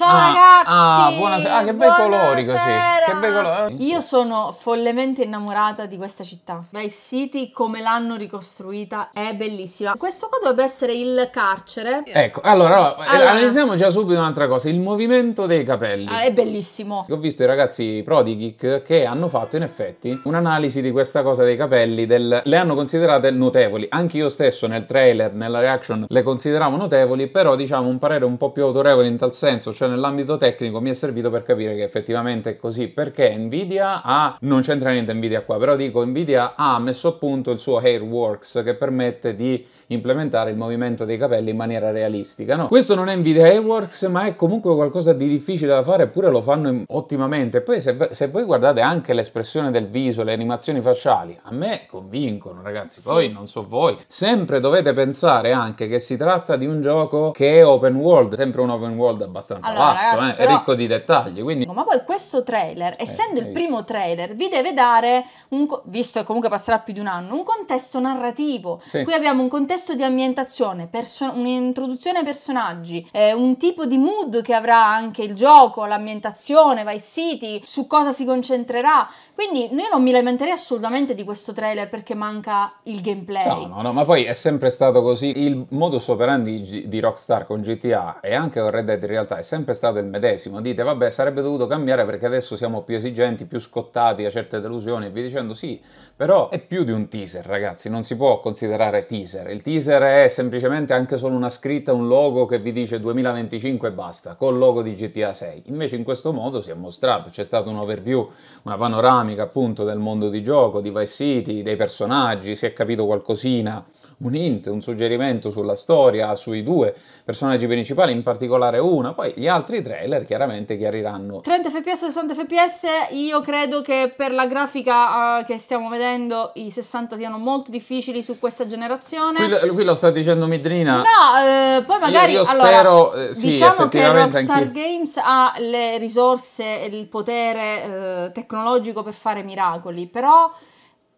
Ciao ah, ragazzi! Ah, buonasera. Ah, che bei colori così. Che bei colori. Io sono follemente innamorata di questa città. Vice City, come l'hanno ricostruita, è bellissima. Questo qua dovrebbe essere il carcere. Ecco, allora, eh, allora. analizziamo già subito un'altra cosa. Il movimento dei capelli. Ah, è bellissimo. Ho visto i ragazzi Prodigeek che hanno fatto in effetti un'analisi di questa cosa dei capelli. Del... Le hanno considerate notevoli. Anche io stesso nel trailer, nella reaction, le consideravo notevoli, però diciamo un parere un po' più autorevole in tal senso. Cioè nell'ambito tecnico mi è servito per capire che effettivamente è così, perché Nvidia ha, non c'entra niente Nvidia qua, però dico Nvidia ha messo a punto il suo Hairworks che permette di implementare il movimento dei capelli in maniera realistica, no? Questo non è Nvidia Hairworks, ma è comunque qualcosa di difficile da fare, eppure lo fanno ottimamente. Poi se, se voi guardate anche l'espressione del viso, le animazioni facciali, a me convincono, ragazzi, poi sì. non so voi. Sempre dovete pensare anche che si tratta di un gioco che è open world, sempre un open world abbastanza allora, allora, vasto, eh, eh, ragazzi, eh, però... è ricco di dettagli. Quindi... Ma poi questo trailer, eh, essendo il primo trailer, vi deve dare, un, visto che comunque passerà più di un anno, un contesto narrativo. Sì. Qui abbiamo un contesto di ambientazione, perso- un'introduzione ai personaggi, eh, un tipo di mood che avrà anche il gioco, l'ambientazione, Vice City, su cosa si concentrerà. Quindi io non mi lamenterei assolutamente di questo trailer perché manca il gameplay. No, no, no, ma poi è sempre stato così. Il modus operandi di Rockstar con GTA e anche con Red Dead in realtà è sempre sempre stato il medesimo. Dite, vabbè, sarebbe dovuto cambiare perché adesso siamo più esigenti, più scottati a certe delusioni e vi dicendo sì, però è più di un teaser, ragazzi, non si può considerare teaser. Il teaser è semplicemente anche solo una scritta, un logo che vi dice 2025 e basta, col logo di GTA 6. Invece in questo modo si è mostrato, c'è stata overview, una panoramica appunto del mondo di gioco, di Vice City, dei personaggi, si è capito qualcosina un hint, un suggerimento sulla storia, sui due personaggi principali, in particolare una, poi gli altri trailer chiaramente chiariranno. 30 fps, 60 fps, io credo che per la grafica uh, che stiamo vedendo i 60 siano molto difficili su questa generazione. Qui, qui lo sta dicendo Midrina. No, eh, poi magari... Io, io spero, allora, eh, sì, diciamo che Rockstar Games ha le risorse e il potere eh, tecnologico per fare miracoli, però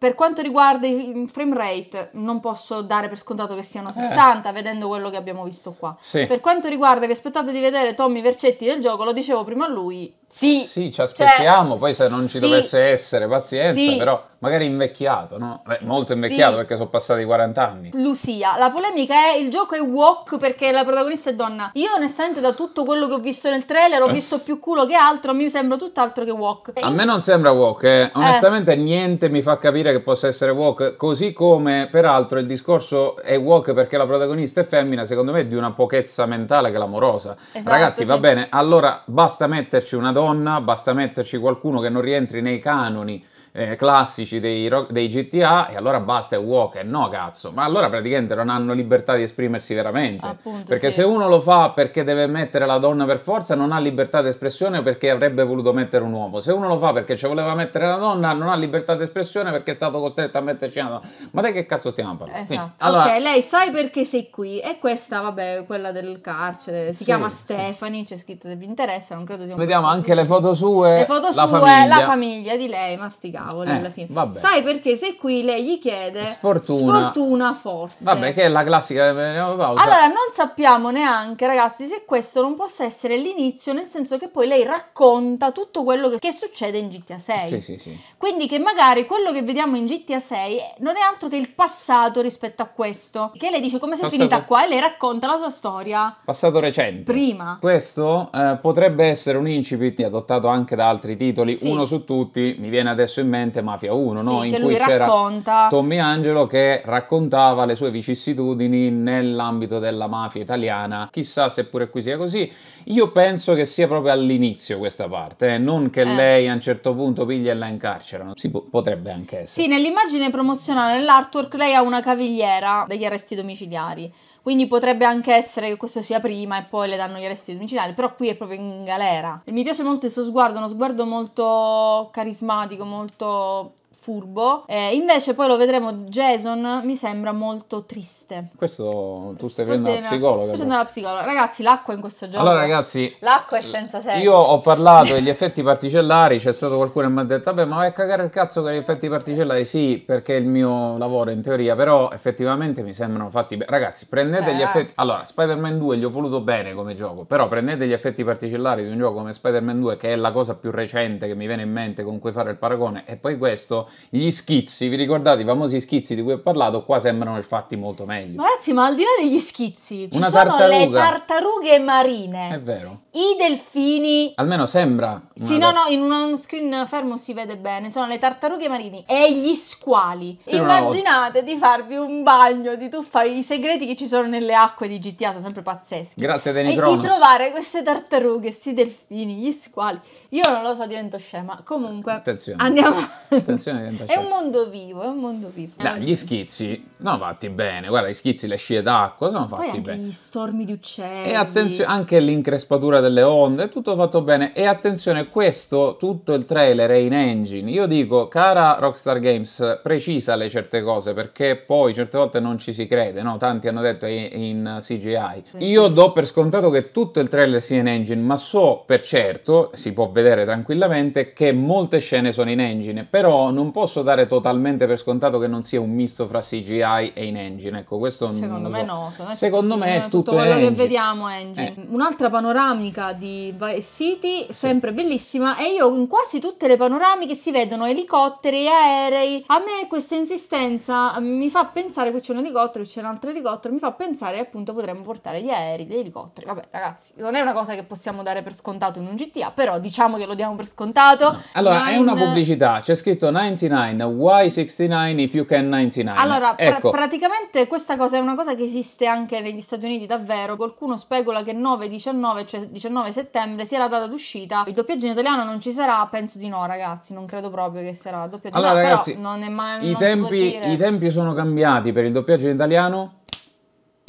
per quanto riguarda i frame rate, non posso dare per scontato che siano 60, eh. vedendo quello che abbiamo visto qua. Sì. Per quanto riguarda che aspettate di vedere Tommy Vercetti del gioco, lo dicevo prima a lui, sì, sì, ci cioè, aspettiamo, cioè, poi se non ci sì, dovesse essere pazienza, sì. però magari invecchiato, no? Beh, molto invecchiato sì. perché sono passati 40 anni. Lucia, la polemica è il gioco è wok perché la protagonista è donna. Io onestamente da tutto quello che ho visto nel trailer ho eh. visto più culo che altro, mi sembra tutt'altro che wok. A me non sembra wok, eh. eh. onestamente eh. niente mi fa capire che possa essere wok, così come peraltro il discorso è wok perché la protagonista è femmina, secondo me è di una pochezza mentale clamorosa. Esatto, Ragazzi, va bene, allora basta metterci una donna donna, basta metterci qualcuno che non rientri nei canoni eh, classici dei, dei, GTA e allora basta è Walker, no cazzo, ma allora praticamente non hanno libertà di esprimersi veramente, Appunto, perché sì. se uno lo fa perché deve mettere la donna per forza non ha libertà di espressione perché avrebbe voluto mettere un uomo, se uno lo fa perché ci voleva mettere la donna non ha libertà di espressione perché è stato costretto a metterci una donna, ma di che cazzo stiamo parlando? Esatto. Quindi, allora... Ok, lei sai perché sei qui e questa vabbè quella del carcere, si sì, chiama Stefani, c'è scritto se vi interessa, non credo sia un Vediamo anche le foto sue, le foto la sue, famiglia. la famiglia di lei, mastica cavolo eh, alla fine. Vabbè. Sai perché se qui lei gli chiede sfortuna, sfortuna forse. Vabbè, che è la classica. Eh, allora, non sappiamo neanche, ragazzi, se questo non possa essere l'inizio, nel senso che poi lei racconta tutto quello che, che succede in GTA 6. Sì, sì, sì. Quindi che magari quello che vediamo in GTA 6 non è altro che il passato rispetto a questo. Che lei dice come sei passato... finita qua e lei racconta la sua storia. Passato recente. Prima. Questo eh, potrebbe essere un incipit adottato anche da altri titoli, uno su tutti, mi viene adesso in mente Mafia 1, no? sì, in cui c'era racconta... Tommy Angelo che raccontava le sue vicissitudini nell'ambito della mafia italiana. Chissà se pure qui sia così. Io penso che sia proprio all'inizio questa parte, eh? non che eh. lei a un certo punto piglia e la incarcerano. Si po- potrebbe anche essere. Sì, nell'immagine promozionale, nell'artwork, lei ha una cavigliera degli arresti domiciliari. Quindi potrebbe anche essere che questo sia prima e poi le danno gli arresti domiciliari, però qui è proprio in galera. E mi piace molto il suo sguardo, uno sguardo molto carismatico, molto furbo. Eh, invece poi lo vedremo, Jason mi sembra molto triste. Questo tu stai prendendo la psicologa. Sto facendo cioè. la psicologa. Ragazzi, l'acqua in questo gioco. Allora ragazzi, l'acqua è senza senso. Io ho parlato degli effetti particellari, c'è stato qualcuno che mi ha detto "Vabbè, ma vai a cagare il cazzo con gli effetti particellari". Sì, perché è il mio lavoro in teoria, però effettivamente mi sembrano fatti bene. Ragazzi, prendete cioè, gli effetti Allora, Spider-Man 2 gli ho voluto bene come gioco, però prendete gli effetti particellari di un gioco come Spider-Man 2 che è la cosa più recente che mi viene in mente con cui fare il paragone e poi questo gli schizzi, vi ricordate i famosi schizzi di cui ho parlato, qua sembrano fatti molto meglio. Ma ragazzi, ma al di là degli schizzi, ci Una sono le tartarughe marine. È vero. I delfini. Almeno sembra. Sì, no, no, in uno screen fermo si vede bene. Sono le tartarughe marine e gli squali. Sì, Immaginate di farvi un bagno di tuffare i segreti che ci sono nelle acque di GTA sono sempre pazzeschi. Grazie, a Danny E di trovare queste tartarughe, questi delfini, gli squali. Io non lo so, divento scema. Comunque, Attenzione. andiamo. Attenzione è un certo. mondo vivo, è un mondo vivo. Dai, gli schizzi sono fatti bene, guarda, gli schizzi, le scie d'acqua sono Poi fatti bene. gli stormi di uccelli. E attenzione, anche l'increspatura delle onde, tutto fatto bene. E attenzione, questo, tutto il trailer è in engine. Io dico, cara Rockstar Games, precisa le certe cose, perché poi certe volte non ci si crede, no? Tanti hanno detto in CGI. Io do per scontato che tutto il trailer sia in engine, ma so per certo, si può vedere tranquillamente, che molte scene sono in engine, però non posso dare totalmente per scontato che non sia un misto fra CGI e in-engine. Ecco, questo secondo me so. no. Secondo, secondo me, è tutto, tutto quello che vediamo è engine. Eh. Un'altra panoramica di Vice City, sempre sì. bellissima, e io in quasi tutte le panoramiche si vedono elicotteri, aerei. A me questa insistenza mi fa pensare qui c'è un elicottero, c'è un altro elicottero, mi fa pensare che appunto potremmo portare gli aerei, gli elicotteri. Vabbè, ragazzi, non è una cosa che possiamo dare per scontato in un GTA, però diciamo che lo diamo per scontato. No. Allora, Nine... è una pubblicità, c'è scritto 90 99? Why 69 if you can 99? Allora, ecco. pr praticamente questa cosa è una cosa che esiste anche negli Stati Uniti davvero. Qualcuno specula che 9-19, cioè 19 settembre, sia la data d'uscita. Il doppiaggio in italiano non ci sarà, penso di no, ragazzi. Non credo proprio che sarà il doppiaggio. in Allora, no, ragazzi, non è mai... I, tempi, I tempi sono cambiati per il doppiaggio in italiano?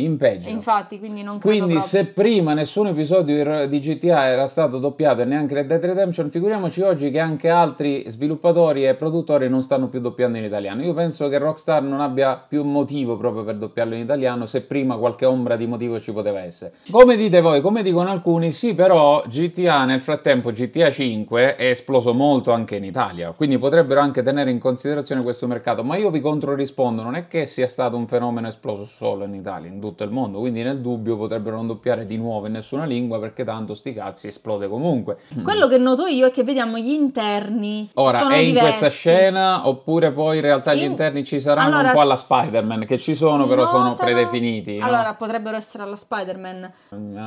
in peggio. Infatti, quindi non credo Quindi, proprio. se prima nessun episodio di GTA era stato doppiato e neanche Red Dead Redemption, figuriamoci oggi che anche altri sviluppatori e produttori non stanno più doppiando in italiano. Io penso che Rockstar non abbia più motivo proprio per doppiarlo in italiano, se prima qualche ombra di motivo ci poteva essere. Come dite voi, come dicono alcuni, sì, però GTA nel frattempo, GTA 5 è esploso molto anche in Italia, quindi potrebbero anche tenere in considerazione questo mercato. Ma io vi controrispondo, non è che sia stato un fenomeno esploso solo in Italia, in tutto tutto il mondo, quindi nel dubbio potrebbero non doppiare di nuovo in nessuna lingua perché tanto sti cazzi esplode comunque. Quello che noto io è che vediamo gli interni. Ora sono è diversi. in questa scena oppure poi in realtà gli in... interni ci saranno allora, un po' alla Spider-Man che ci sono però notano... sono predefiniti. Allora no? potrebbero essere alla Spider-Man.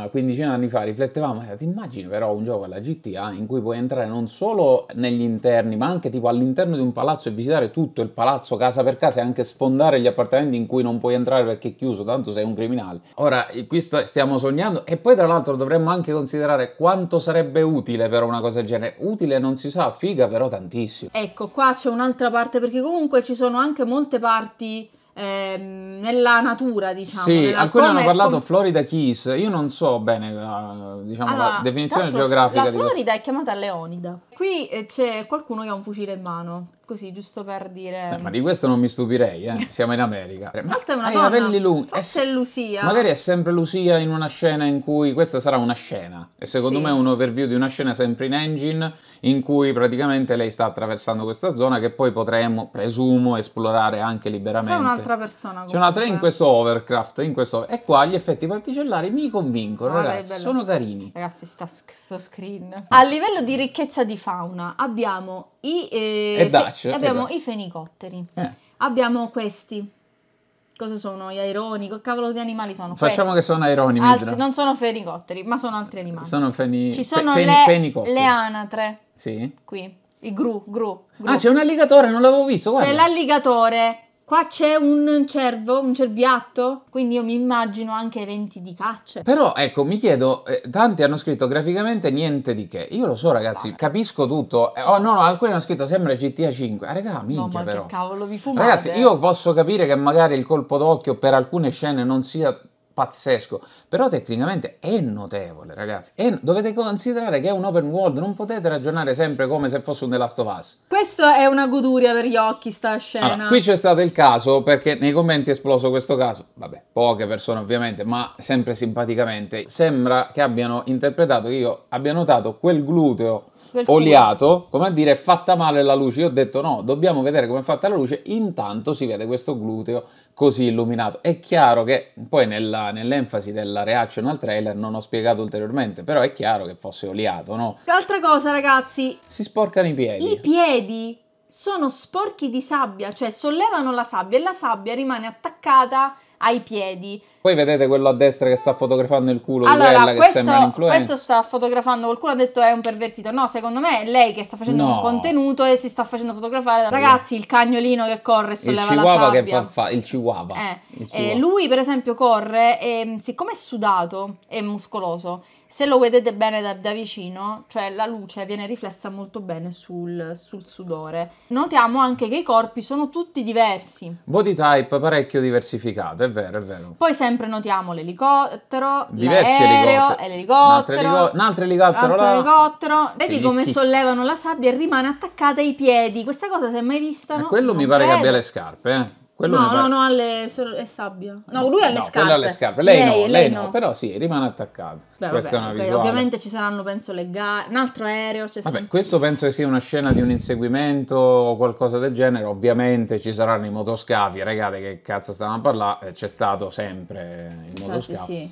15 mm, ah, anni fa riflettevamo, ti immagini però un gioco alla GTA in cui puoi entrare non solo negli interni ma anche tipo all'interno di un palazzo e visitare tutto il palazzo casa per casa e anche sfondare gli appartamenti in cui non puoi entrare perché è chiuso, tanto sei un un criminale. Ora, qui stiamo sognando e poi tra l'altro dovremmo anche considerare quanto sarebbe utile per una cosa del genere. Utile non si sa, figa però tantissimo. Ecco, qua c'è un'altra parte perché comunque ci sono anche molte parti ehm, nella natura, diciamo. Sì, alcuni hanno parlato come... Florida Keys, io non so bene eh, diciamo, la, diciamo, allora, la definizione geografica. La Florida di è chiamata Leonida. Qui eh, c'è qualcuno che ha un fucile in mano, così giusto per dire... Beh, ma di questo non mi stupirei, eh. siamo in America. Ma è una donna, capelli lu- forse eh, è Lucia. Magari è sempre Lucia in una scena in cui... Questa sarà una scena, e secondo sì. me è un overview di una scena sempre in engine, in cui praticamente lei sta attraversando questa zona che poi potremmo, presumo, esplorare anche liberamente. C'è un'altra persona comunque. C'è un'altra in questo overcraft, in questo... e qua gli effetti particellari mi convincono, ah, ragazzi, beh, sono carini. Ragazzi, sta, sto screen. A livello di ricchezza di fauna abbiamo i, eh, fe- abbiamo i fenicotteri, eh. abbiamo questi. Cosa sono gli aironi? Che cavolo di animali sono? Facciamo questi. che sono aironi. Alt- non sono fenicotteri, ma sono altri animali. Sono feni- Ci sono fe- peni- le-, le anatre. Sì. Qui. Il gru, gru, gru, Ah, c'è un alligatore, non l'avevo visto. Guarda. C'è l'alligatore Qua c'è un cervo, un cerbiatto, quindi io mi immagino anche eventi di caccia. Però ecco, mi chiedo, eh, tanti hanno scritto graficamente niente di che. Io lo so ragazzi, Vabbè. capisco tutto. Eh, oh no, no, alcuni hanno scritto sempre GTA 5. Ah raga, minchia no, ma però. cavolo vi fumate. Ragazzi, io posso capire che magari il colpo d'occhio per alcune scene non sia pazzesco, però tecnicamente è notevole, ragazzi. È... dovete considerare che è un open world, non potete ragionare sempre come se fosse un The Last of Us. Questa è una goduria per gli occhi, sta scena. Allora, qui c'è stato il caso, perché nei commenti è esploso questo caso, vabbè, poche persone ovviamente, ma sempre simpaticamente, sembra che abbiano interpretato, io abbia notato quel gluteo oliato, come a dire è fatta male la luce. Io ho detto no, dobbiamo vedere come è fatta la luce, intanto si vede questo gluteo così illuminato. È chiaro che poi nella, nell'enfasi della reaction al trailer non ho spiegato ulteriormente, però è chiaro che fosse oliato, no? Altra cosa ragazzi, si sporcano i piedi. I piedi sono sporchi di sabbia, cioè sollevano la sabbia e la sabbia rimane attaccata ai piedi. Poi vedete quello a destra che sta fotografando il culo allora, di quella questo, sembra un'influenza. Questo sta fotografando col ha detto è un pervertito. No, secondo me è lei che sta facendo no. un contenuto e si sta facendo fotografare. Ragazzi, il cagnolino che corre solleva il chihuahua che fa, fa, il chihuahua. Eh. il eh, chihuahua. Eh, lui per esempio corre e siccome è sudato e muscoloso se lo vedete bene da, da, vicino, cioè la luce viene riflessa molto bene sul, sul, sudore. Notiamo anche che i corpi sono tutti diversi. Body type parecchio diversificato, è vero, è vero. Poi sempre notiamo l'elicottero, diversi l'aereo, l'elicottero, eh, l'elicottero un altro elicottero, un l'altro elicottero. Vedi come sollevano la sabbia e rimane attaccata ai piedi. Questa cosa si è mai vista? Eh, no? quello non mi pare credo. che abbia le scarpe, eh. Quello no, no, no, alle, è sabbia. No, lui ha le no, scarpe. Quello scarpe. Lei, lei, no, lei no. no, però sì, rimane attaccato. Beh, Questa vabbè, è una okay. Ovviamente ci saranno, penso, le gare, un altro aereo. Cioè vabbè, sempre... questo penso che sia una scena di un inseguimento o qualcosa del genere. Ovviamente ci saranno i motoscafi, regate, che cazzo stavamo a parlare? Eh, c'è stato sempre il Infatti, motoscafo. Sì.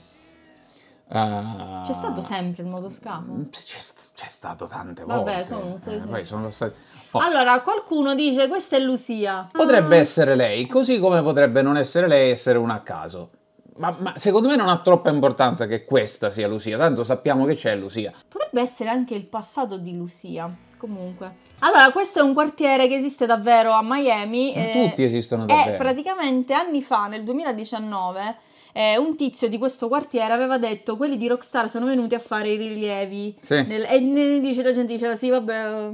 Uh, c'è stato sempre il motoscafo? C'è, c'è stato tante volte. Vabbè, comunque. Eh, sì. Poi sono stati Oh. Allora, qualcuno dice questa è Lucia. Potrebbe ah. essere lei, così come potrebbe non essere lei, essere una a caso. Ma, ma, secondo me non ha troppa importanza che questa sia Lucia, tanto sappiamo che c'è Lucia. Potrebbe essere anche il passato di Lucia, comunque. Allora, questo è un quartiere che esiste davvero a Miami. E eh, tutti esistono davvero. E praticamente anni fa, nel 2019, eh, un tizio di questo quartiere aveva detto quelli di Rockstar sono venuti a fare i rilievi. Sì. Nel, e, e dice, la gente diceva sì, vabbè,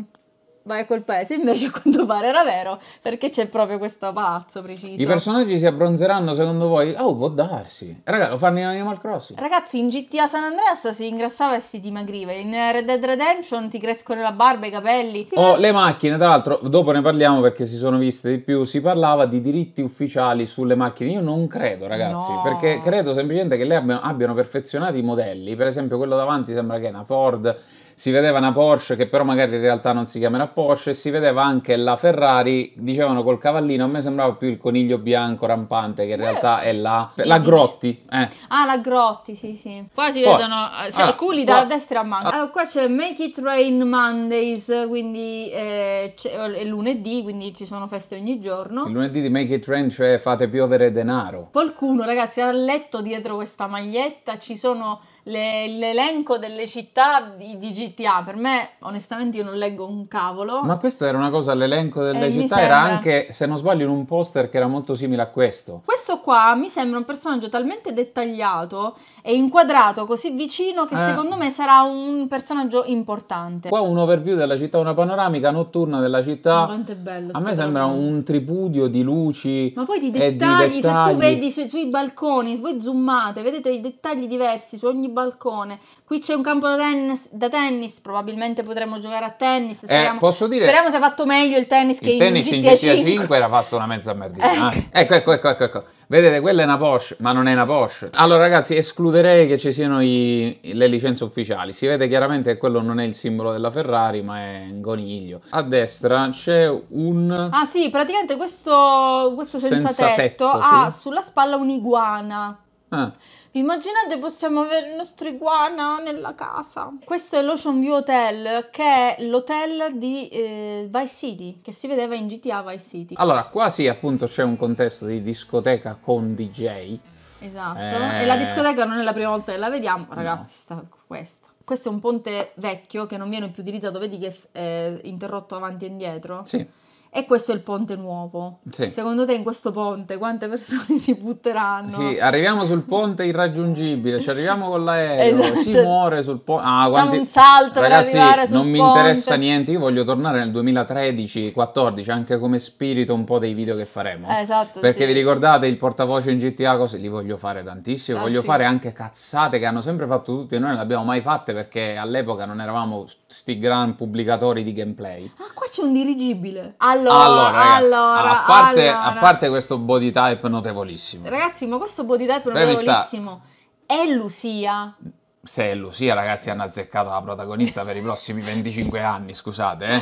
ma quel Paese invece a quanto pare era vero perché c'è proprio questo palazzo preciso. I personaggi si abbronzeranno secondo voi? Oh, può darsi. Raga, lo fanno in Animal Crossing. Ragazzi, in GTA San Andreas si ingrassava e si dimagriva. In Red Dead Redemption ti crescono la barba, e i capelli. Oh, le macchine, tra l'altro, dopo ne parliamo perché si sono viste di più. Si parlava di diritti ufficiali sulle macchine. Io non credo, ragazzi, no. perché credo semplicemente che lei abbiano perfezionato i modelli. Per esempio, quello davanti sembra che è una Ford si vedeva una Porsche che però magari in realtà non si chiamerà Porsche, si vedeva anche la Ferrari, dicevano col cavallino, a me sembrava più il coniglio bianco rampante che in eh. realtà eh, è la, la Grotti. Eh. Ah, la Grotti, sì, sì. Qua si Poi, vedono eh, sì, ah, alcuni qua, da destra a manca. Ah. Allora, qua c'è Make It Rain Mondays, quindi eh, è lunedì, quindi ci sono feste ogni giorno. Il lunedì di Make It Rain, cioè fate piovere denaro. Qualcuno, ragazzi, ha letto dietro questa maglietta, ci sono le, l'elenco delle città di, di, GTA. Per me, onestamente, io non leggo un cavolo. Ma questo era una cosa, l'elenco delle eh, città era anche, se non sbaglio, in un poster che era molto simile a questo. Questo qua mi sembra un personaggio talmente dettagliato è inquadrato così vicino che eh. secondo me sarà un personaggio importante. Qua un overview della città, una panoramica notturna della città. Oh, quanto è bello. A me sembra un tripudio di luci. Ma poi di dettagli, di dettagli. se tu vedi se, sui balconi, voi zoomate, vedete i dettagli diversi su ogni balcone. Qui c'è un campo da tennis, da tennis probabilmente potremmo giocare a tennis. Eh, speriamo, eh, posso dire, speriamo sia fatto meglio il tennis il che il tennis in GTA, GTA 5. 5 era fatto una mezza merdina. Eh. Ecco, ecco, ecco, ecco. ecco. ecco. Vedete, quella è una Porsche, ma non è una Porsche. Allora ragazzi, escluderei che ci siano i, le licenze ufficiali. Si vede chiaramente che quello non è il simbolo della Ferrari, ma è un coniglio. A destra c'è un... Ah sì, praticamente questo, questo senza, senza tetto, tetto ha sì. sulla spalla un'iguana. Ah. Immaginate possiamo avere il nostro iguana nella casa. Questo è l'Ocean View Hotel, che è l'hotel di eh, Vice City, che si vedeva in GTA Vice City. Allora, qua sì, appunto, c'è un contesto di discoteca con DJ. Esatto, eh... e la eh. discoteca non è la prima volta che la vediamo, ragazzi, no. sta questa questo è un ponte vecchio che non viene più utilizzato, vedi che è eh, interrotto avanti e indietro? Sì. E questo è il ponte nuovo. Sì. Secondo te in questo ponte quante persone si butteranno? Sì, arriviamo sul ponte irraggiungibile, ci arriviamo con l'aereo, esatto. si muore sul ponte. Ah, quanti... un salto Ragazzi, per arrivare sul non ponte. mi interessa niente, io voglio tornare nel 2013-14 anche come spirito un po' dei video che faremo. Esatto, Perché sì. vi ricordate il portavoce in GTA Così Li voglio fare tantissimo, ah, voglio sì. fare anche cazzate che hanno sempre fatto tutti e noi non le abbiamo mai fatte perché all'epoca non eravamo sti gran pubblicatori di gameplay. Ah, qua c'è un dirigibile. All allora, allora, ragazzi, allora, a, parte, allora. a parte questo body type notevolissimo. Ragazzi, ma questo body type notevolissimo è Lucia se è Lucia, ragazzi, hanno azzeccato la protagonista per i prossimi 25 anni, scusate, eh.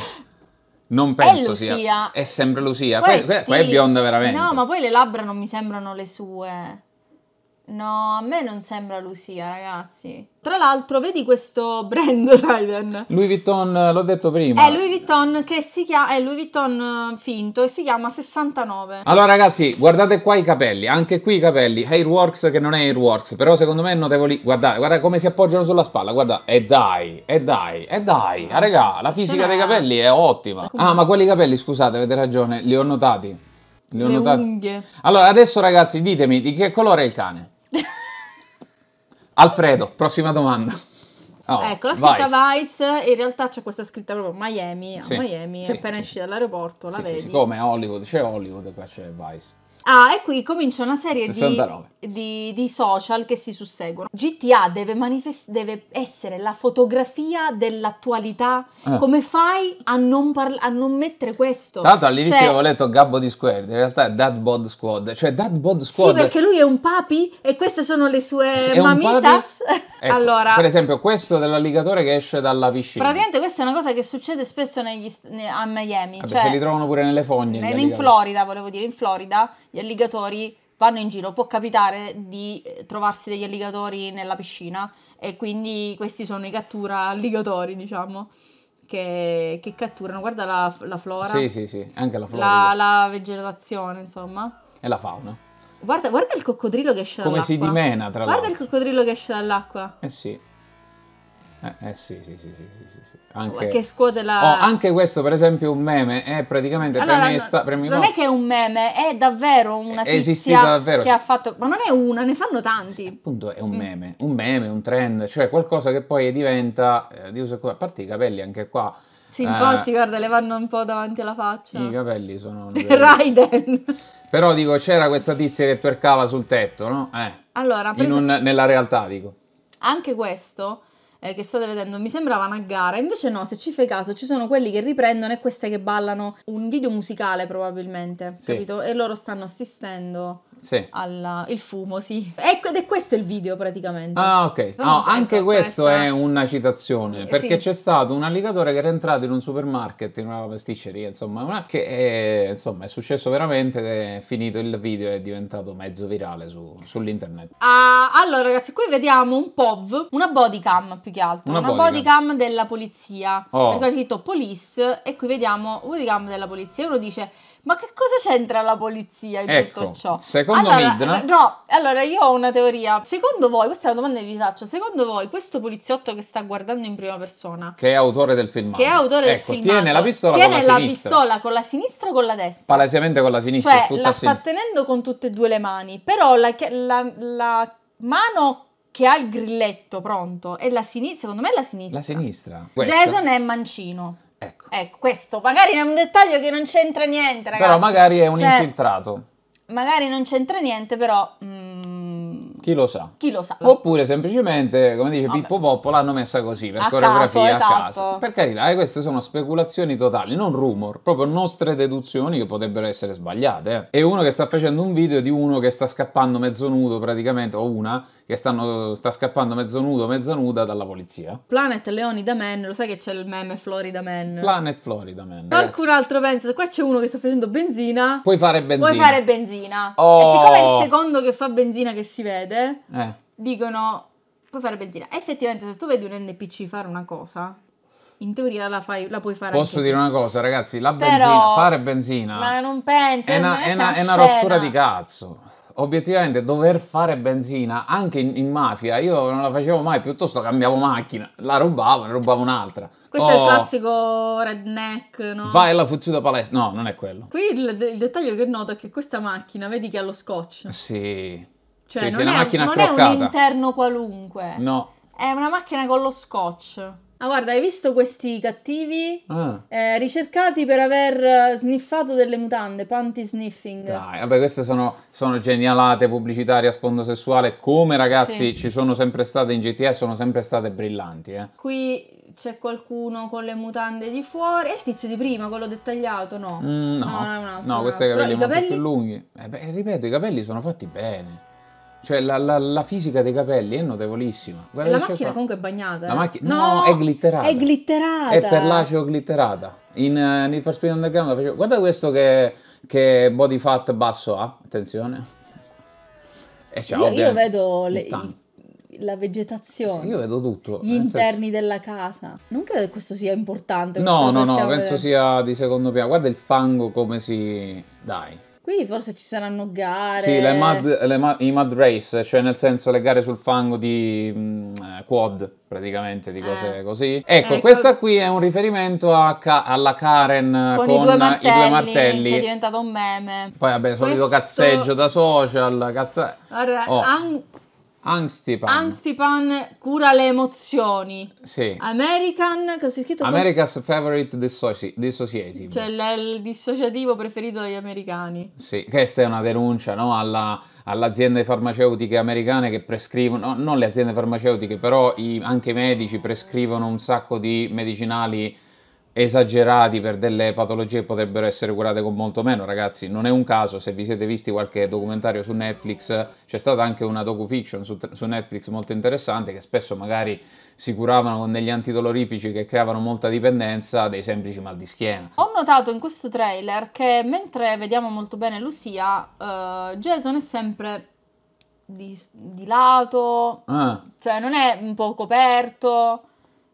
Non penso è Lucia. sia. È sempre Lucia. Poi, que- ti... è bionda veramente. No, ma poi le labbra non mi sembrano le sue. No, a me non sembra Lucia, ragazzi. Tra l'altro, vedi questo brand Raiden? Louis Vuitton, eh, l'ho detto prima. È Louis Vuitton che si chiama è Louis Vuitton eh, finto e si chiama 69. Allora, ragazzi, guardate qua i capelli, anche qui i capelli, Airworks che non è Airworks, però secondo me è notevoli. Guardate, guardate come si appoggiano sulla spalla, guarda, e dai, e dai, e dai. Ah, raga, la fisica dei capelli è ottima. Ah, ma quelli capelli, scusate, avete ragione, li ho notati. Li le Unghie. Allora, adesso ragazzi, ditemi di che colore è il cane? Alfredo, prossima domanda. Oh, ecco, la scritta Vice. Vice in realtà c'è questa scritta proprio Miami, a sì, Miami, sì, appena sì. esci dall'aeroporto la sì, vedi. Sì, siccome a Hollywood, c'è Hollywood, qua c'è Vice. Ah, e qui comincia una serie di, di, di, social che si susseguono. GTA deve, manifest- deve essere la fotografia dell'attualità. Eh. Come fai a non, parla- a non, mettere questo? Tanto all'inizio cioè... avevo letto Gabbo di Squared, in realtà è Dad Bod Squad. Cioè, Dad Bod Squad. Sì, perché lui è un papi e queste sono le sue sì, mamitas. ecco, allora... Per esempio, questo dell'alligatore che esce dalla piscina. Praticamente questa è una cosa che succede spesso negli, a Miami. Vabbè, cioè, se li trovano pure nelle fogne. In, in Florida, volevo dire, in Florida gli alligatori vanno in giro, può capitare di eh, trovarsi degli alligatori nella piscina e quindi questi sono i cattura alligatori, diciamo. Che, che catturano, guarda la, la, flora. Sì, sì, sì, anche la flora. La, la vegetazione, insomma. E la fauna. Guarda, guarda, il coccodrillo che esce Come dall'acqua. Come si dimena, tra guarda l'altro. Guarda il coccodrillo che esce dall'acqua. Eh sì. Eh, eh sì, sì, sì, sì, sì, sì. Anche... Che scuote la... Oh, anche questo, per esempio, è un meme è praticamente allora, premi premi non no. è che è un meme, è davvero una è tizia davvero, che sì. ha fatto... Ma non è una, ne fanno tanti. Sì, appunto è un mm. meme, mm. un meme, un trend, cioè qualcosa che poi diventa eh, di uso A parte i capelli anche qua. Sì, eh, infatti, eh, guarda, le vanno un po' davanti alla faccia. I capelli sono... Raiden! Però dico, c'era questa tizia che percava sul tetto, no? Eh. Allora, per un, nella realtà, dico. Anche questo eh, che state vedendo mi sembrava una gara, invece no, se ci fai caso ci sono quelli che riprendono e queste che ballano un video musicale probabilmente, sì. capito? E loro stanno assistendo sì. Alla, il fumo, sì. Ecco, ed è questo il video praticamente. Ah, ok. No, anche questo questa... è una citazione, eh, perché sì. c'è stato un alligatore che era entrato in un supermarket, in una pasticceria, insomma, una che è, insomma, è successo veramente ed è finito il video è diventato mezzo virale su, sull'internet. Ah, allora ragazzi, qui vediamo un POV, una body cam più che altro, una, una bodycam. bodycam della polizia. Oh. Perché ho scritto police e qui vediamo body cam della polizia. Uno dice ma che cosa c'entra la polizia in ecco, tutto ciò? Secondo allora, Midna... No, allora io ho una teoria. Secondo voi, questa è una domanda che vi faccio, secondo voi questo poliziotto che sta guardando in prima persona... Che è autore del filmato. Che è autore ecco, del filmato. Tiene la pistola tiene con la, la pistola con la sinistra o con la destra? Palesemente con la sinistra. Cioè, tutta la sta tenendo con tutte e due le mani, però la, la, la mano che ha il grilletto pronto è la sinistra, secondo me è la sinistra. La sinistra. Questo. Jason è mancino. Ecco. ecco, questo magari è un dettaglio che non c'entra niente, ragazzi. Però magari è un cioè, infiltrato. Magari non c'entra niente, però... Mh, mm, chi lo sa? Chi lo sa. Oppure semplicemente, come dice Vabbè. Pippo Poppo, l'hanno messa così, per a coreografia caso, a esatto. caso. Per carità, eh, queste sono speculazioni totali, non rumor, proprio nostre deduzioni che potrebbero essere sbagliate. Eh. E uno che sta facendo un video di uno che sta scappando mezzo nudo praticamente, o una, che stanno, sta scappando mezzo nudo, mezza nuda dalla polizia. Planet Leonida Man, lo sai che c'è il meme Florida Man? Planet Florida Man. Qualcun altro pensa, qua c'è uno che sta facendo benzina. Puoi fare benzina. Puoi fare benzina. Oh. E siccome è il secondo che fa benzina che si vede, succede? Eh. Dicono, puoi fare benzina. Effettivamente, se tu vedi un NPC fare una cosa, in teoria la, fai, la puoi fare Posso dire tu. una cosa, ragazzi, la Però, benzina, fare benzina... Ma non penso, è una, è una, è una rottura di cazzo obiettivamente dover fare benzina anche in, in, mafia io non la facevo mai piuttosto cambiavo macchina la rubavo ne rubavo un'altra questo oh, è il oh. classico redneck no? vai alla fuzzuta palestra no non è quello qui il, il dettaglio che noto è che questa macchina vedi che ha lo scotch sì cioè, cioè se la macchina non accroccata. è un interno qualunque. No. È una macchina con lo scotch. Ah, guarda, hai visto questi cattivi ah. eh, ricercati per aver eh, sniffato delle mutande, panty sniffing. Dai, vabbè, queste sono, sono genialate pubblicitarie a sfondo sessuale, come ragazzi sì. ci sono sempre state in GTA sono sempre state brillanti. Eh. Qui c'è qualcuno con le mutande di fuori, è il tizio di prima, quello dettagliato, no? Mm, no. no, no, no, no, questi capelli molto capelli... più lunghi. Eh, beh, ripeto, i capelli sono fatti bene. Cioè, la, la, la, fisica dei capelli è notevolissima. Guarda la macchina fa... comunque è bagnata. La eh. macchina no, no, è glitterata. È glitterata. È perlaceo glitterata. In uh, eh, Need for Speed Underground facevo... Guarda questo che, che body fat basso ha. Attenzione. E eh, c'ha, io, io vedo le, la vegetazione. Sì, io vedo tutto. Gli interni senso. della casa. Non credo che questo sia importante. No, no, no, penso vedendo. sia di secondo piano. Guarda il fango come si... Dai. Qui forse ci saranno gare. Sì, le mud, le mud, i mud race, cioè nel senso le gare sul fango di mh, mm, eh, quad, praticamente, di eh. cose eh. così. Ecco, ecco, questa qui è un riferimento Ka- alla Karen con, con i, due martelli, i, due martelli, Che è diventato un meme. Poi vabbè, solito Questo... cazzeggio da social, cazzo... Allora, oh. an- Angstipan. Angstipan cura le emozioni. Sì. American, cosa scritto? America's qua? favorite dissociative. Cioè l- il dissociativo preferito dagli americani. Sì, questa è una denuncia, no? Alla alle aziende farmaceutiche americane che prescrivono, non le aziende farmaceutiche, però i, anche i medici prescrivono un sacco di medicinali esagerati per delle patologie che potrebbero essere curate con molto meno. Ragazzi, non è un caso, se vi siete visti qualche documentario su Netflix, c'è stata anche una docufiction su, su Netflix molto interessante che spesso magari si curavano con degli antidolorifici che creavano molta dipendenza dei semplici mal di schiena. Ho notato in questo trailer che mentre vediamo molto bene Lucia, uh, Jason è sempre di, di lato, ah. cioè non è un po' coperto.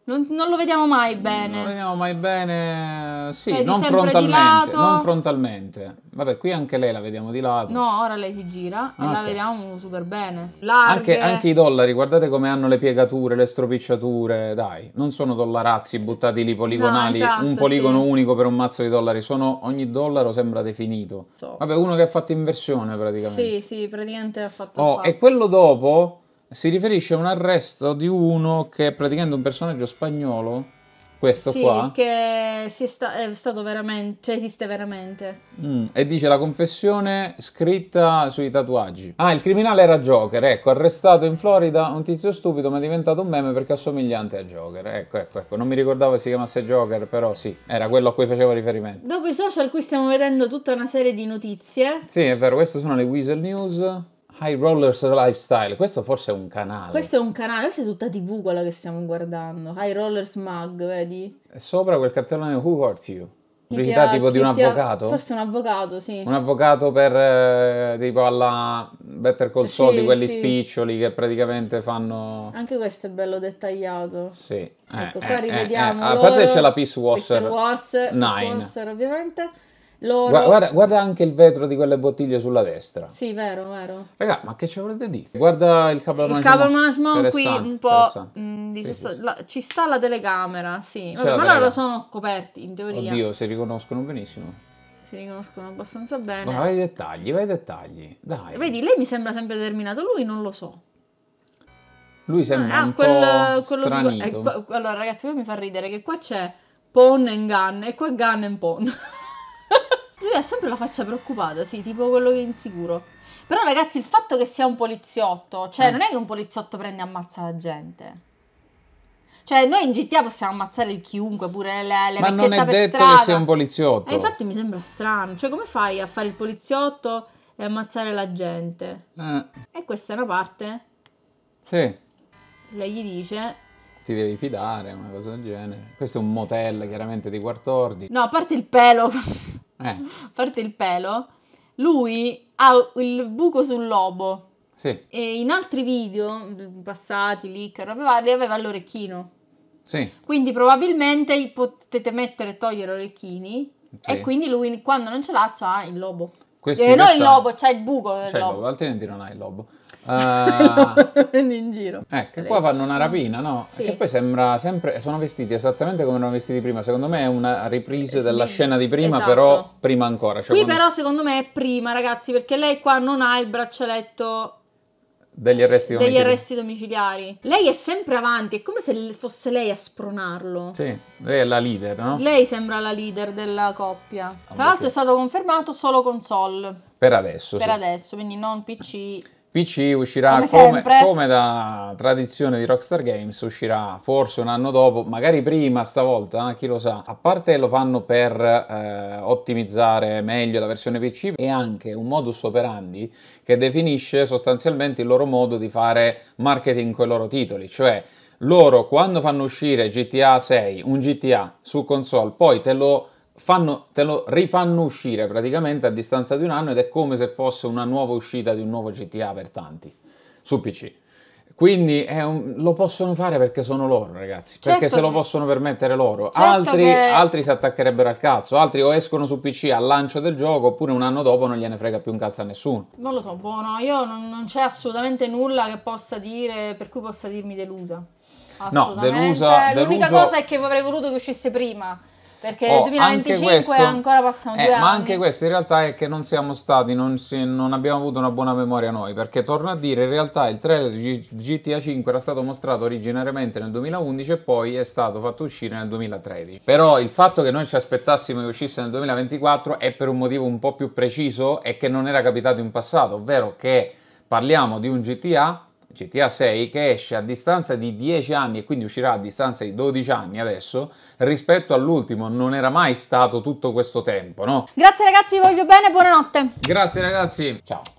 Non, non, lo vediamo mai bene. Non lo vediamo mai bene. Sì, Vedi non frontalmente, non frontalmente. Vabbè, qui anche lei la vediamo di lato. No, ora lei si gira ah, e la vediamo super bene. Anche, anche, i dollari, guardate come hanno le piegature, le stropicciature. Dai, non sono dollarazzi buttati lì poligonali. No, esatto, un poligono sì. unico per un mazzo di dollari. Sono, ogni dollaro sembra definito. So. Vabbè, uno che ha fatto inversione praticamente. Sì, sì, praticamente ha fatto. Oh, e quello dopo si riferisce a un arresto di uno che è praticamente un personaggio spagnolo. Questo sì, qua. che sta- è stato veramente, cioè esiste veramente. Mm, e dice la confessione scritta sui tatuaggi. Ah, il criminale era Joker, ecco, arrestato in Florida, un tizio stupido ma è diventato un meme perché è assomigliante a Joker. Ecco, ecco, ecco, non mi ricordavo che si chiamasse Joker, però sì, era quello a cui facevo riferimento. Dopo i social qui stiamo vedendo tutta una serie di notizie. Sì, è vero, queste sono le Weasel News. High Rollers Lifestyle, questo forse è un canale. Questo è un canale, questa è tutta TV quella che stiamo guardando. High Rollers Mug, vedi? E sopra quel cartellone Who Hurts You? Pubblicità tipo di un avvocato? Ha... Forse un avvocato, sì. Un avvocato per eh, tipo alla Better Call Saul sì, di quelli sì. spiccioli che praticamente fanno... Anche questo è bello dettagliato. Sì. Ecco, eh, qua eh, eh rivediamo eh, A parte c'è la Peace Wasser. Peace Wasser, Peace Wasser ovviamente. Loro... Guarda, guarda, anche il vetro di quelle bottiglie sulla destra. Sì, vero, vero. Raga, ma che ci volete dire? Guarda il cable management. Il cable management qui un po' mh, mm, sì, sì. La, ci sta la telecamera, sì. Vabbè, la ma loro sono coperti, in teoria. Oddio, si riconoscono benissimo si riconoscono abbastanza bene. Ma vai ai dettagli, vai ai dettagli. Dai. Vedi, lei mi sembra sempre determinato, lui non lo so. Lui sembra ah, un quel, po' quello stranito. Eh, qua, allora ragazzi, poi mi fa ridere che qua c'è Pon e Gun e qua Gun e Pon. lui ha sempre la faccia preoccupata, sì, tipo quello che è insicuro. Però ragazzi, il fatto che sia un poliziotto, cioè eh. non è che un poliziotto prende e ammazza la gente. Cioè, noi in GTA possiamo ammazzare il chiunque, pure le, le Ma non è detto che sia un poliziotto. E eh, infatti mi sembra strano. Cioè, come fai a fare il poliziotto e ammazzare la gente? Eh. E questa è una parte? Sì. Lei gli dice... Ti devi fidare, una cosa del genere. Questo è un motel, chiaramente, di quartordi. No, a parte il pelo eh. parte il pelo, lui ha il buco sul lobo. Sì. E in altri video passati lì, Carrapavari aveva l'orecchino. Sì. Quindi probabilmente potete mettere e togliere orecchini sì. e quindi lui quando non ce l'ha ha il lobo. Questi cioè, e no, il lobo, c'ha il buco c'è il lobo, altrimenti non ha il lobo. Uh, in giro. ecco che qua fanno una rapina, no? Sì. Che poi sembra sempre. Sono vestiti esattamente come erano vestiti prima. Secondo me è una reprise della esatto. scena di prima, esatto. però prima ancora. Cioè Qui, quando... però, secondo me è prima, ragazzi, perché lei qua non ha il braccialetto. Degli arresti domiciliari. arresti domiciliari. Lei è sempre avanti, è come se fosse lei a spronarlo. Sì, lei è la leader, no? Lei sembra la leader della coppia. Tra l'altro è stato confermato solo console. Per adesso. Per sì. adesso, quindi non PC PC uscirà come, come, come, da tradizione di Rockstar Games, uscirà forse un anno dopo, magari prima stavolta, eh, chi lo sa. A parte lo fanno per eh, ottimizzare meglio la versione PC è anche un modus operandi che definisce sostanzialmente il loro modo di fare marketing con i loro titoli, cioè loro quando fanno uscire GTA 6, un GTA su console, poi te lo fanno, te lo rifanno uscire praticamente a distanza di un anno ed è come se fosse una nuova uscita di un nuovo GTA per tanti su PC. Quindi un, lo possono fare perché sono loro, ragazzi. Certo perché se lo possono permettere loro. Certo altri, che... altri, si attaccherebbero al cazzo. Altri o escono su PC al lancio del gioco, oppure un anno dopo non gliene frega più un cazzo a nessuno. Non lo so, buono. Io non, non c'è assolutamente nulla che possa dire per cui possa dirmi delusa. No, delusa. L'unica deluso... cosa è che avrei voluto che uscisse prima. Perché nel oh, 2025 questo, ancora passano eh, due eh, anni. Ma anche questo in realtà è che non siamo stati, non, si, non, abbiamo avuto una buona memoria noi, perché torno a dire, in realtà il trailer di GTA 5 era stato mostrato originariamente nel 2011 e poi è stato fatto uscire nel 2013. Però il fatto che noi ci aspettassimo che uscisse nel 2024 è per un motivo un po' più preciso e che non era capitato in passato, ovvero che parliamo di un GTA GTA 6 che esce a distanza di 10 anni e quindi uscirà a distanza di 12 anni adesso, rispetto all'ultimo non era mai stato tutto questo tempo, no? Grazie ragazzi, vi voglio bene, buonanotte. Grazie ragazzi, ciao.